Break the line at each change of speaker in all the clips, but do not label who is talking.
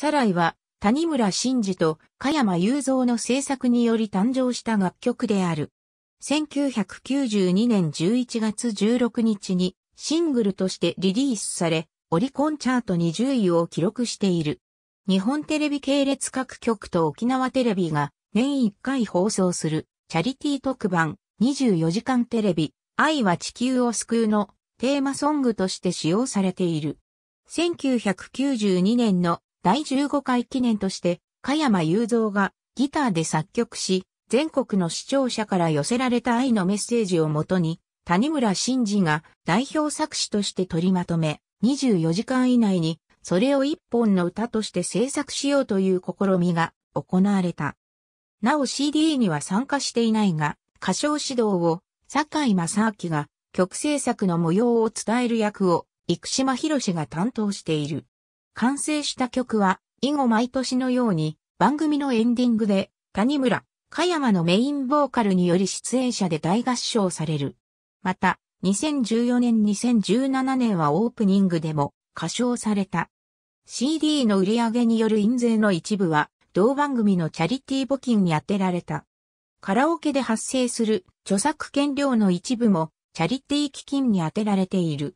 サライは谷村新司と加山雄三の制作により誕生した楽曲である。1992年11月16日にシングルとしてリリースされ、オリコンチャート20位を記録している。日本テレビ系列各局と沖縄テレビが年1回放送するチャリティ特番24時間テレビ愛は地球を救うのテーマソングとして使用されている。1992年の第15回記念として、加山雄三がギターで作曲し、全国の視聴者から寄せられた愛のメッセージをもとに、谷村新司が代表作詞として取りまとめ、24時間以内にそれを一本の歌として制作しようという試みが行われた。なお CD には参加していないが、歌唱指導を坂井正明が曲制作の模様を伝える役を生島博士が担当している。完成した曲は、以後毎年のように、番組のエンディングで、谷村、加山のメインボーカルにより出演者で大合唱される。また、2014年2017年はオープニングでも歌唱された。CD の売り上げによる印税の一部は、同番組のチャリティー募金に充てられた。カラオケで発生する著作権料の一部も、チャリティー基金に充てられている。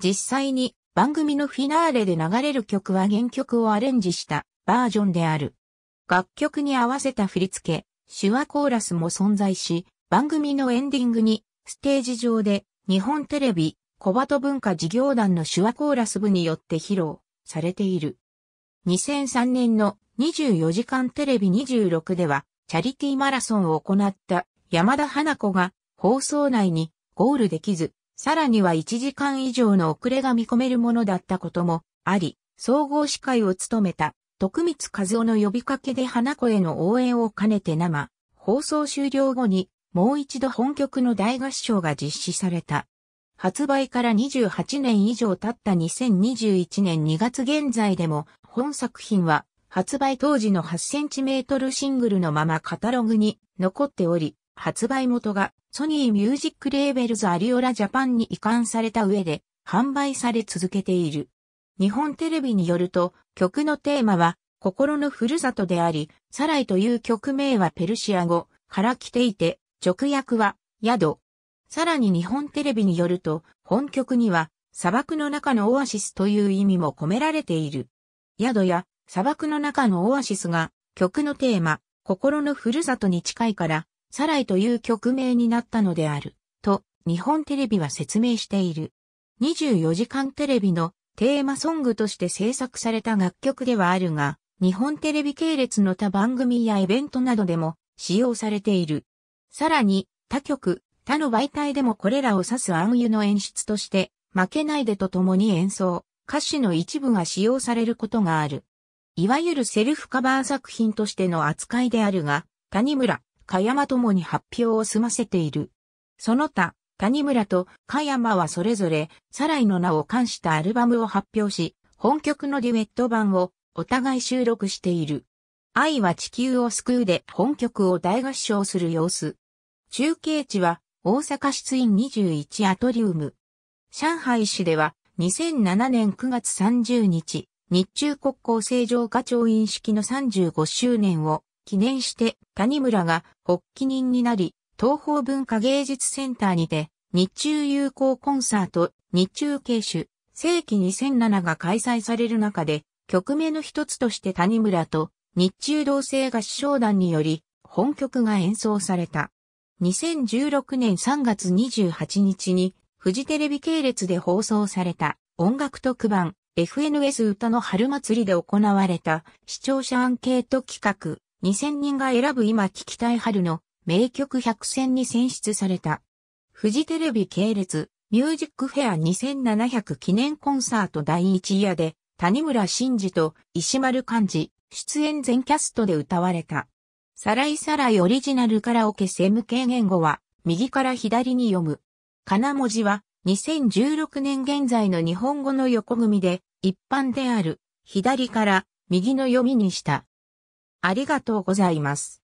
実際に番組のフィナーレで流れる曲は原曲をアレンジしたバージョンである。楽曲に合わせた振り付け、手話コーラスも存在し、番組のエンディングに、ステージ上で、日本テレビ、小鳩文化事業団の手話コーラス部によって披露されている。2003年の24時間テレビ26では、チャリティーマラソンを行った山田花子が放送内にゴールできず、さらには1時間以上の遅れが見込めるものだったこともあり、総合司会を務めた徳光和夫の呼びかけで花子への応援を兼ねて生、放送終了後にもう一度本局の大合唱が実施された。発売から28年以上経った2021年2月現在でも本作品は発売当時の8センチメートルシングルのままカタログに残っており、発売元がソニーミュージックレーベルズアリオラジャパンに移管された上で販売され続けている。日本テレビによると曲のテーマは心のふるさとであり、サライという曲名はペルシア語から来ていて、直訳は宿。さらに日本テレビによると本曲には砂漠の中のオアシスという意味も込められている。宿や砂漠の中のオアシスが曲のテーマ、心のふるさとに近いからサライという曲名になったのである、と日本テレビは説明している。24時間テレビのテーマソングとして制作された楽曲ではあるが、日本テレビ系列の他番組やイベントなどでも使用されている。さらに、他局、他の媒体でもこれらを指す暗喩の演出として、負けないでと共に演奏、歌詞の一部が使用されることがある。いわゆるセルフカバー作品としての扱いであるが、谷村、加山ともに発表を済ませている。その他、谷村と加山はそれぞれ、サライの名を冠したアルバムを発表し、本曲のデュエット版をお互い収録している。愛は地球を救うで本曲を大合唱する様子。中継地は大阪出院21アトリウム。上海市では2007年9月30日、日中国交正常化調印式の35周年を記念して谷村が発起人になり、東方文化芸術センターにて、日中友好コンサート、日中慶主、世紀2007が開催される中で、曲名の一つとして谷村と日中同性合唱団により、本曲が演奏された。2016年3月28日に、フジテレビ系列で放送された音楽特番 FNS 歌の春祭りで行われた視聴者アンケート企画2000人が選ぶ今聴きたい春の名曲100選に選出された。フジテレビ系列ミュージックフェア2700記念コンサート第1夜で谷村新司と石丸幹二出演全キャストで歌われた。サライサライオリジナルカラオケセム系言語は右から左に読む。かな文字は2016年現在の日本語の横組で一般である左から右の読みにした。ありがとうございます。